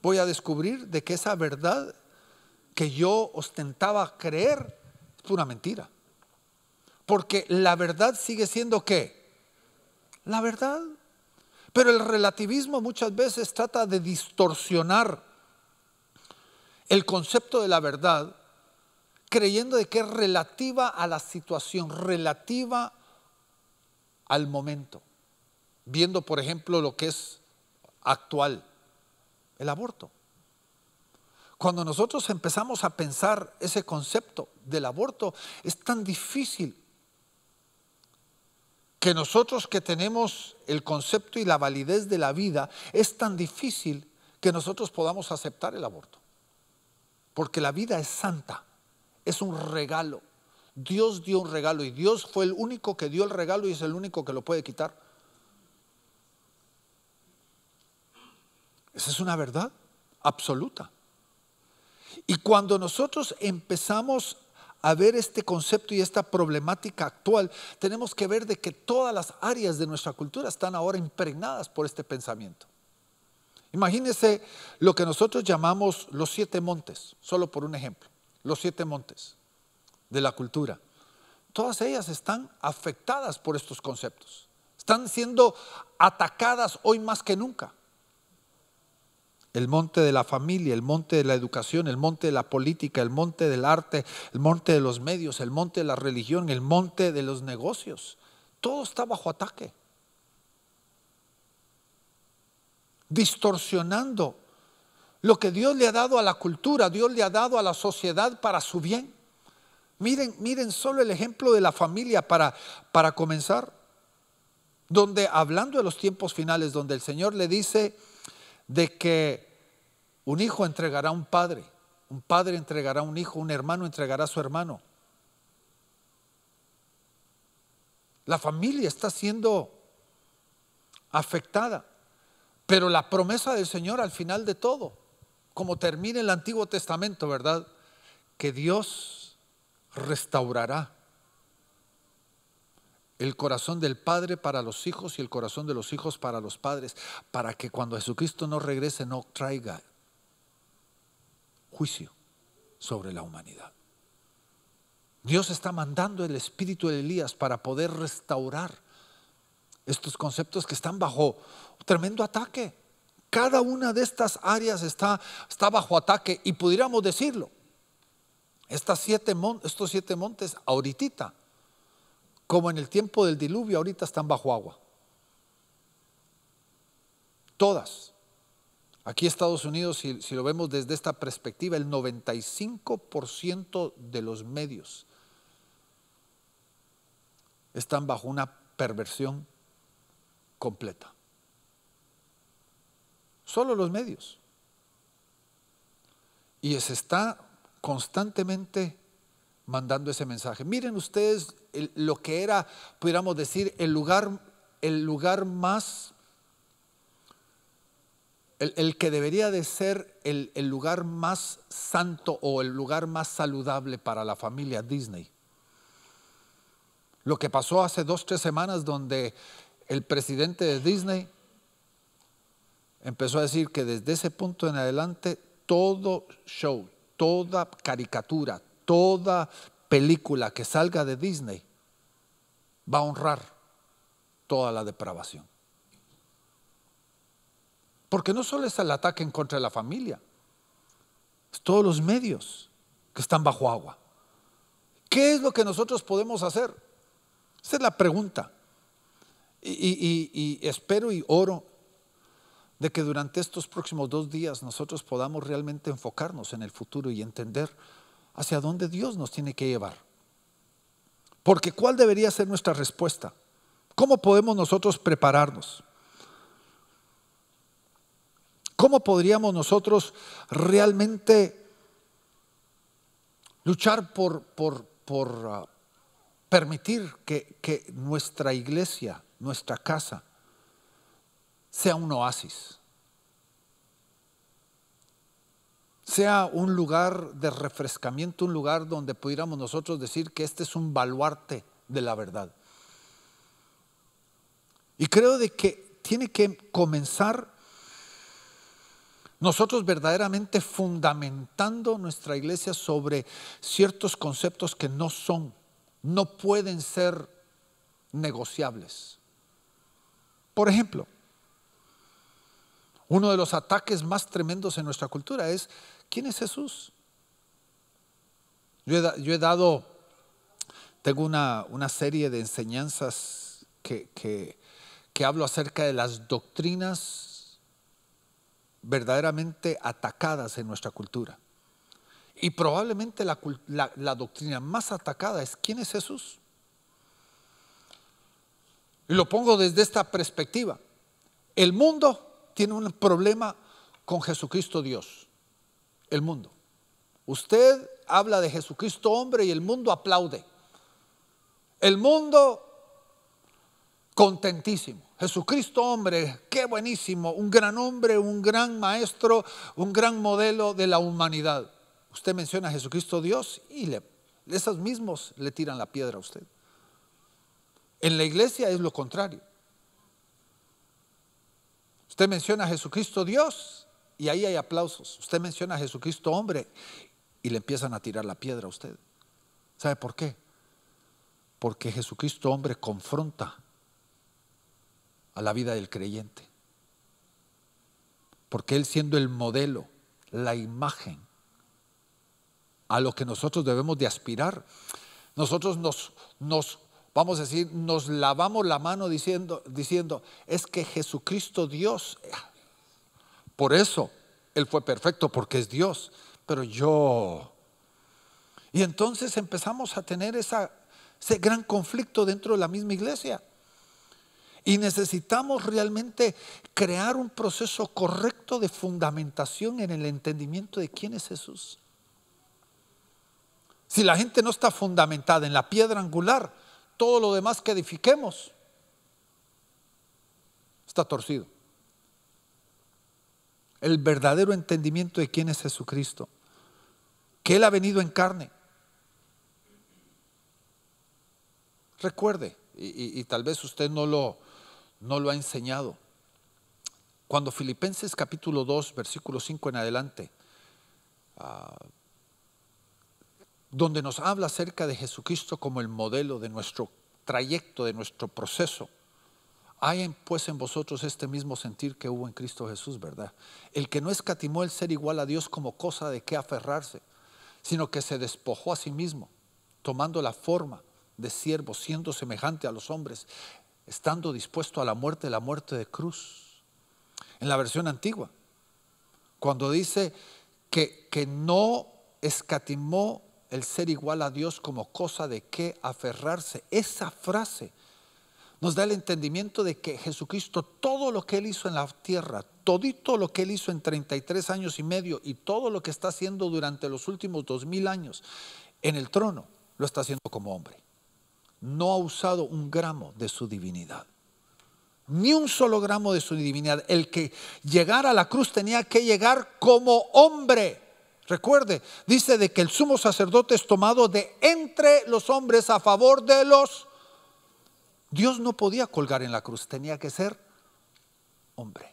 Voy a descubrir de que esa verdad que yo ostentaba creer es una mentira. Porque la verdad sigue siendo qué? La verdad. Pero el relativismo muchas veces trata de distorsionar el concepto de la verdad creyendo de que es relativa a la situación, relativa al momento. Viendo, por ejemplo, lo que es actual, el aborto. Cuando nosotros empezamos a pensar ese concepto del aborto, es tan difícil que nosotros que tenemos el concepto y la validez de la vida, es tan difícil que nosotros podamos aceptar el aborto. Porque la vida es santa, es un regalo. Dios dio un regalo y Dios fue el único que dio el regalo y es el único que lo puede quitar. Esa es una verdad absoluta. Y cuando nosotros empezamos a ver este concepto y esta problemática actual, tenemos que ver de que todas las áreas de nuestra cultura están ahora impregnadas por este pensamiento. Imagínense lo que nosotros llamamos los siete montes, solo por un ejemplo, los siete montes de la cultura. Todas ellas están afectadas por estos conceptos. Están siendo atacadas hoy más que nunca. El monte de la familia, el monte de la educación, el monte de la política, el monte del arte, el monte de los medios, el monte de la religión, el monte de los negocios. Todo está bajo ataque. distorsionando lo que Dios le ha dado a la cultura, Dios le ha dado a la sociedad para su bien. Miren, miren solo el ejemplo de la familia para, para comenzar, donde hablando de los tiempos finales, donde el Señor le dice de que un hijo entregará a un padre, un padre entregará a un hijo, un hermano entregará a su hermano. La familia está siendo afectada. Pero la promesa del Señor al final de todo, como termina el Antiguo Testamento, ¿verdad? Que Dios restaurará el corazón del Padre para los hijos y el corazón de los hijos para los padres, para que cuando Jesucristo no regrese no traiga juicio sobre la humanidad. Dios está mandando el espíritu de Elías para poder restaurar estos conceptos que están bajo tremendo ataque. Cada una de estas áreas está, está bajo ataque y pudiéramos decirlo. estos siete montes ahorita, como en el tiempo del diluvio, ahorita están bajo agua. Todas. Aquí Estados Unidos, si, si lo vemos desde esta perspectiva, el 95% de los medios están bajo una perversión completa. Solo los medios. Y se está constantemente mandando ese mensaje. Miren ustedes lo que era, pudiéramos decir, el lugar, el lugar más, el, que debería de ser el, el lugar más santo o el lugar más saludable para la familia Disney. Lo que pasó hace dos, tres semanas donde el presidente de Disney empezó a decir que desde ese punto en adelante todo show, toda caricatura, toda película que salga de Disney va a honrar toda la depravación. Porque no solo es el ataque en contra de la familia, es todos los medios que están bajo agua. ¿Qué es lo que nosotros podemos hacer? Esa es la pregunta. Y, espero y oro de que durante estos próximos dos días nosotros podamos realmente enfocarnos en el futuro y entender hacia dónde Dios nos tiene que llevar. Porque ¿cuál debería ser nuestra respuesta? ¿Cómo podemos nosotros prepararnos? ¿Cómo podríamos nosotros realmente luchar por, ah, permitir que nuestra iglesia nuestra casa sea un oasis, sea un lugar de refrescamiento, un lugar donde pudiéramos nosotros decir que este es un baluarte de la verdad. Y creo de que tiene que comenzar nosotros verdaderamente fundamentando nuestra iglesia sobre ciertos conceptos que no son, no pueden ser negociables. Por ejemplo, uno de los ataques más tremendos en nuestra cultura es, ¿quién es Jesús? Yo he, dado, tengo una, serie de enseñanzas que, hablo acerca de las doctrinas verdaderamente atacadas en nuestra cultura. Y probablemente la, doctrina más atacada es ¿quién es Jesús? Y lo pongo desde esta perspectiva. El mundo tiene un problema con Jesucristo Dios. El mundo. Usted habla de Jesucristo hombre y el mundo aplaude. El mundo contentísimo. Jesucristo hombre, qué buenísimo, un gran hombre, un gran maestro, un gran modelo de la humanidad. Usted menciona a Jesucristo Dios y le, esos mismos le tiran la piedra a usted. En la iglesia es lo contrario. Usted menciona a Jesucristo Dios y ahí hay aplausos. Usted menciona a Jesucristo hombre y le empiezan a tirar la piedra a usted. ¿Sabe por qué? Porque Jesucristo hombre confronta a la vida del creyente. Porque Él siendo el modelo, la imagen, a lo que nosotros debemos de aspirar, nosotros nos, nos vamos a decir, nos lavamos la mano diciendo, diciendo, es que Jesucristo Dios, por eso Él fue perfecto, porque es Dios, pero yo... Y entonces empezamos a tener esa, ese gran conflicto dentro de la misma iglesia. Y necesitamos realmente crear un proceso correcto de fundamentación en el entendimiento de quién es Jesús. Si la gente no está fundamentada en la piedra angular, todo lo demás que edifiquemos está torcido. El verdadero entendimiento de quién es Jesucristo, que Él ha venido en carne. Recuerde, y, tal vez usted no lo, no lo ha enseñado, cuando Filipenses capítulo 2, versículo 5 en adelante, ah, donde nos habla acerca de Jesucristo como el modelo de nuestro trayecto, de nuestro proceso. Hay pues en vosotros este mismo sentir que hubo en Cristo Jesús, ¿verdad? El que no escatimó el ser igual a Dios como cosa de qué aferrarse, sino que se despojó a sí mismo, tomando la forma de siervo, siendo semejante a los hombres, estando dispuesto a la muerte, la muerte de cruz. En la versión antigua, cuando dice que, que no escatimó el ser igual a Dios como cosa de qué aferrarse. Esa frase nos da el entendimiento de que Jesucristo, todo lo que Él hizo en la tierra, todito lo que Él hizo en 33 años y medio y todo lo que está haciendo durante los últimos 2000 años en el trono, lo está haciendo como hombre. No ha usado un gramo de su divinidad. Ni un solo gramo de su divinidad. El que llegara a la cruz tenía que llegar como hombre. Recuerde, dice de que el sumo sacerdote es tomado de entre los hombres a favor de los... Dios no podía colgar en la cruz, tenía que ser hombre.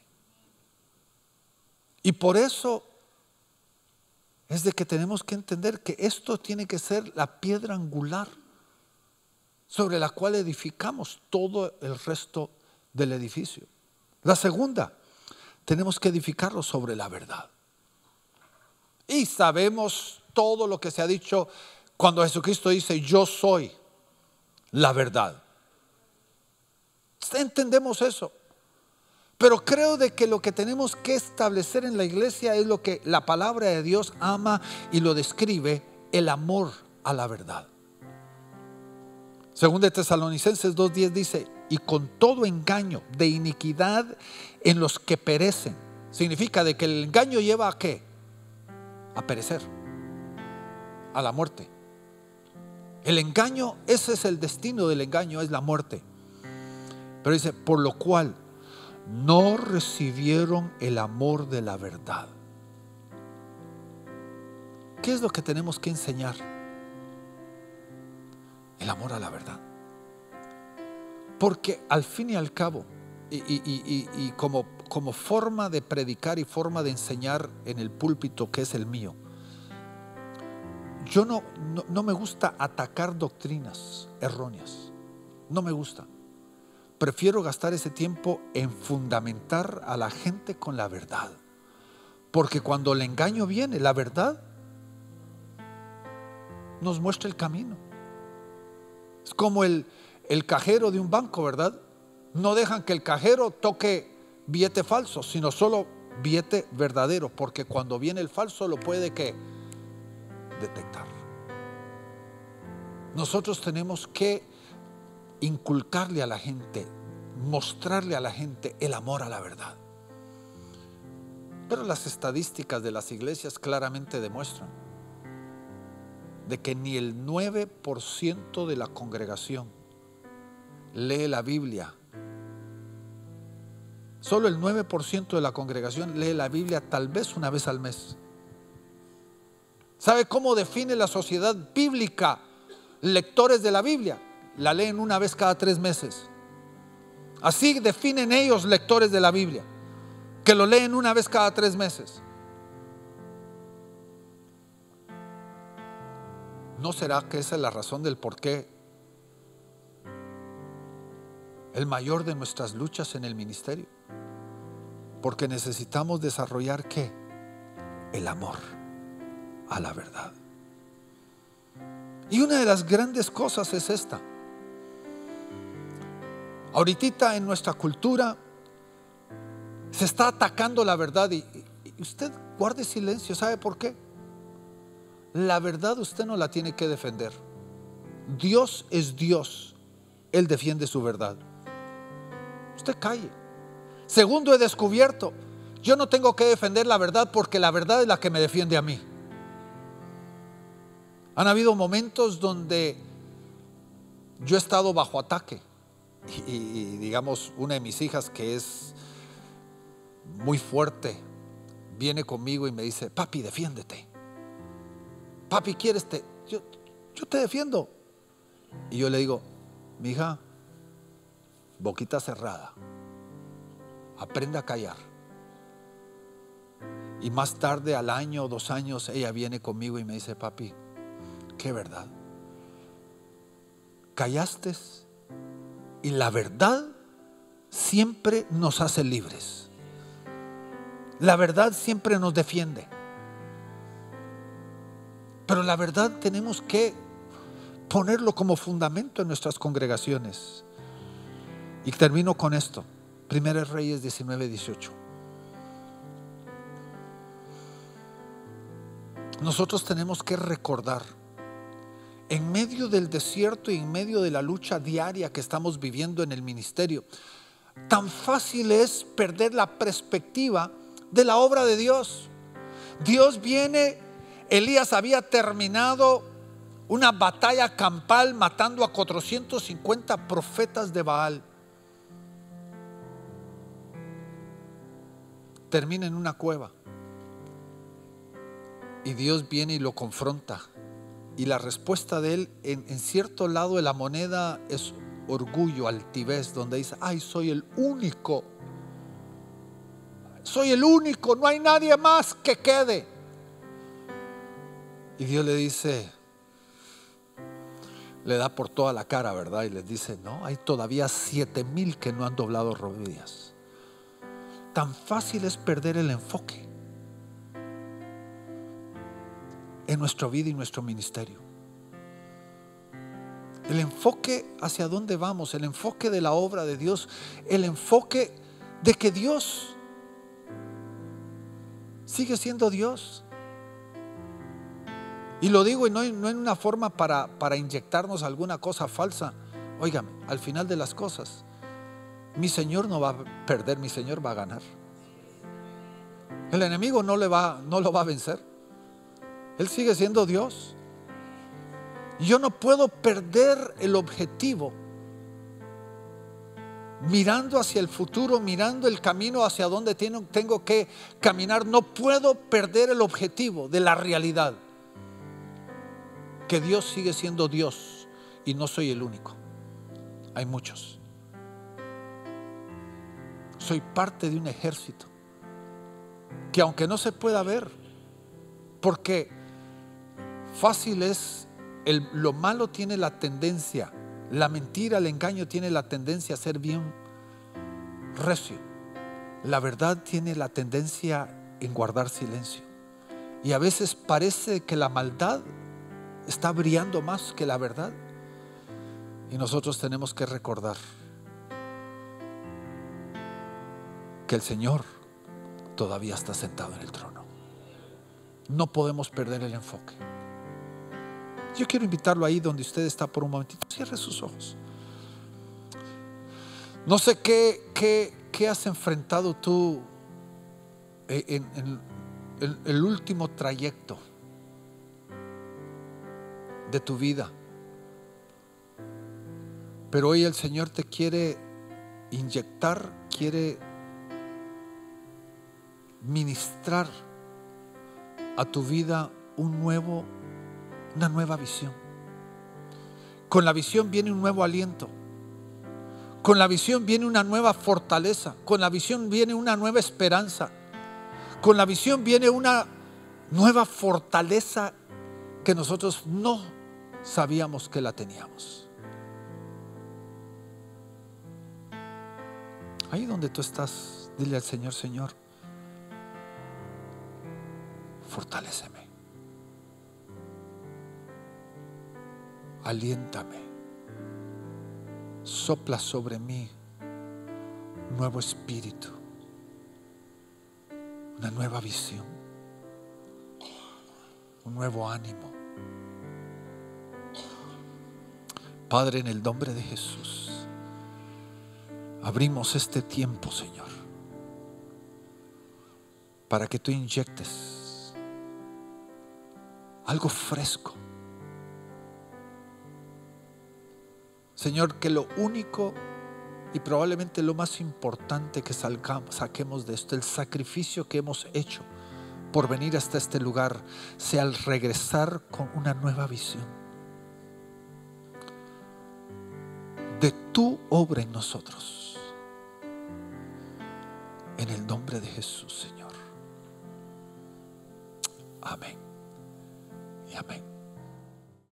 Y por eso es de que tenemos que entender que esto tiene que ser la piedra angular sobre la cual edificamos todo el resto del edificio. La segunda, tenemos que edificarlo sobre la verdad. Y sabemos todo lo que se ha dicho cuando Jesucristo dice, yo soy la verdad. Entendemos eso. Pero creo de que lo que tenemos que establecer en la iglesia es lo que la palabra de Dios ama y lo describe, el amor a la verdad. Según de Tesalonicenses 2.10 dice, y con todo engaño de iniquidad en los que perecen. Significa de que el engaño lleva a qué? a perecer, a la muerte. El engaño, ese es el destino del engaño, es la muerte. Pero dice, por lo cual no recibieron el amor de la verdad. ¿Qué es lo que tenemos que enseñar? El amor a la verdad. Porque al fin y al cabo, y, y, y, y como como forma de predicar y forma de enseñar en el púlpito que es el mío. Yo no, no, me gusta atacar doctrinas erróneas. No me gusta. Prefiero gastar ese tiempo en fundamentar a la gente con la verdad. Porque cuando el engaño viene, la verdad nos muestra el camino. Es como el, el cajero de un banco, ¿verdad? No dejan que el cajero toque billete falso sino solo billete verdadero porque cuando viene el falso lo puede que detectar. Nosotros tenemos que inculcarle a la gente, mostrarle a la gente el amor a la verdad. Pero las estadísticas de las iglesias claramente demuestran de que ni el 9% de la congregación lee la Biblia Solo el 9% de la congregación lee la Biblia tal vez una vez al mes. ¿Sabe cómo define la sociedad bíblica lectores de la Biblia? La leen una vez cada tres meses. Así definen ellos lectores de la Biblia, que lo leen una vez cada tres meses. ¿No será que esa es la razón del por qué el mayor de nuestras luchas en el ministerio? Porque necesitamos desarrollar qué? El amor a la verdad. Y una de las grandes cosas es esta. Ahorita en nuestra cultura se está atacando la verdad y, y usted guarde silencio. ¿Sabe por qué? La verdad usted no la tiene que defender. Dios es Dios. Él defiende su verdad. Usted calle. Segundo, he descubierto, yo no tengo que defender la verdad porque la verdad es la que me defiende a mí. Han habido momentos donde yo he estado bajo ataque y, digamos una de mis hijas que es muy fuerte viene conmigo y me dice, papi, defiéndete. Papi, ¿quieres? Te, yo, yo te defiendo. Y yo le digo, mi hija, boquita cerrada aprenda a callar. Y más tarde, al año o dos años, ella viene conmigo y me dice, papi, qué verdad. Callaste y la verdad siempre nos hace libres. La verdad siempre nos defiende. Pero la verdad tenemos que ponerlo como fundamento en nuestras congregaciones. Y termino con esto. Primera Reyes 19, 18. Nosotros tenemos que recordar, en medio del desierto y en medio de la lucha diaria que estamos viviendo en el ministerio, tan fácil es perder la perspectiva de la obra de Dios. Dios viene, Elías había terminado una batalla campal matando a 450 profetas de Baal. termina en una cueva. Y Dios viene y lo confronta. Y la respuesta de él, en, cierto lado de la moneda, es orgullo, altivez, donde dice, ay, soy el único. Soy el único, no hay nadie más que quede. Y Dios le dice, le da por toda la cara, ¿verdad? Y les dice, no, hay todavía siete mil que no han doblado rodillas tan fácil es perder el enfoque en nuestra vida y nuestro ministerio. El enfoque hacia dónde vamos, el enfoque de la obra de Dios, el enfoque de que Dios sigue siendo Dios. Y lo digo y no, en una forma para, inyectarnos alguna cosa falsa. Óigame, al final de las cosas, mi Señor no va a perder, mi Señor va a ganar. El enemigo no, le va, no lo va a vencer. Él sigue siendo Dios. Yo no puedo perder el objetivo mirando hacia el futuro, mirando el camino hacia donde tengo que caminar, no puedo perder el objetivo de la realidad. Que Dios sigue siendo Dios y no soy el único. Hay muchos soy parte de un ejército que aunque no se pueda ver, porque fácil es, lo malo tiene la tendencia, la mentira, el engaño tiene la tendencia a ser bien recio, la verdad tiene la tendencia en guardar silencio. Y a veces parece que la maldad está brillando más que la verdad. Y nosotros tenemos que recordar el Señor todavía está sentado en el trono. No podemos perder el enfoque. Yo quiero invitarlo ahí donde usted está por un momentito. Cierre sus ojos. No sé qué, qué, qué has enfrentado tú eh, en, en el último trayecto de tu vida. Pero hoy el Señor te quiere inyectar, quiere ministrar a tu vida un nuevo, una nueva visión. Con la visión viene un nuevo aliento. Con la visión viene una nueva fortaleza. Con la visión viene una nueva esperanza. Con la visión viene una nueva fortaleza que nosotros no sabíamos que la teníamos. Ahí donde tú estás, dile al Señor, Señor, fortaléceme, aliéntame, sopla sobre mí nuevo espíritu, una nueva visión, un nuevo ánimo. Padre, en el nombre de Jesús, abrimos este tiempo, Señor, para que tú inyectes algo fresco. Señor, que lo único y probablemente lo más importante que saquemos de esto, el sacrificio que hemos hecho por venir hasta este lugar, sea al regresar con una nueva visión de tu obra en nosotros. En el nombre de Jesús, Señor. Amén ya amén.